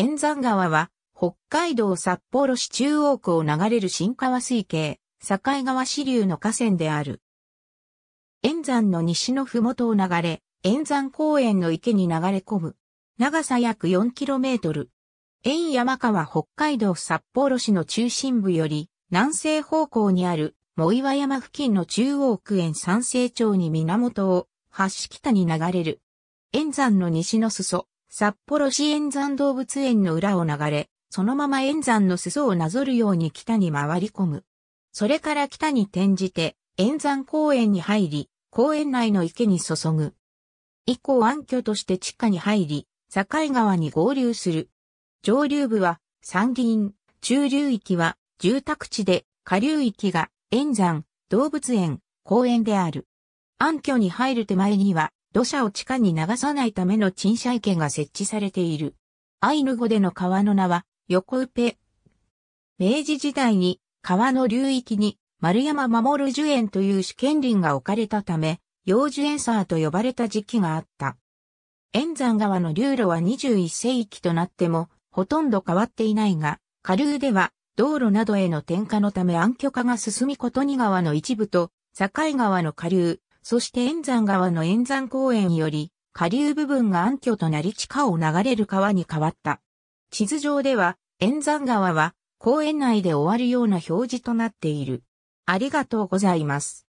円山川は、北海道札幌市中央区を流れる新川水系、境川支流の河川である。円山の西の麓を流れ、円山公園の池に流れ込む。長さ約4キロメートル。円山川北海道札幌市の中心部より、南西方向にある、藻岩山付近の中央区円山西町に源を、橋北に流れる。円山の西の裾、札幌市円山動物園の裏を流れ、そのまま円山の裾をなぞるように北に回り込む。それから北に転じて、円山公園に入り、公園内の池に注ぐ。以降暗渠として地下に入り、境川に合流する。上流部は山林、中流域は住宅地で、下流域が円山、動物園、公園である。暗渠に入る手前には、土砂を地下に流さないための鎮車池が設置されている。アイヌ語での川の名は、横ウペ。明治時代に川の流域に丸山守樹園という主権林が置かれたため、幼樹園沢と呼ばれた時期があった。円山川の流路は21世紀となっても、ほとんど変わっていないが、下流では道路などへの転化のため暗渠化が進みことに川の一部と、境川の下流、そして円山川の円山公園より、下流部分が暗渠となり地下を流れる川に変わった。地図上では、円山川は公園内で終わるような表示となっている。ありがとうございます。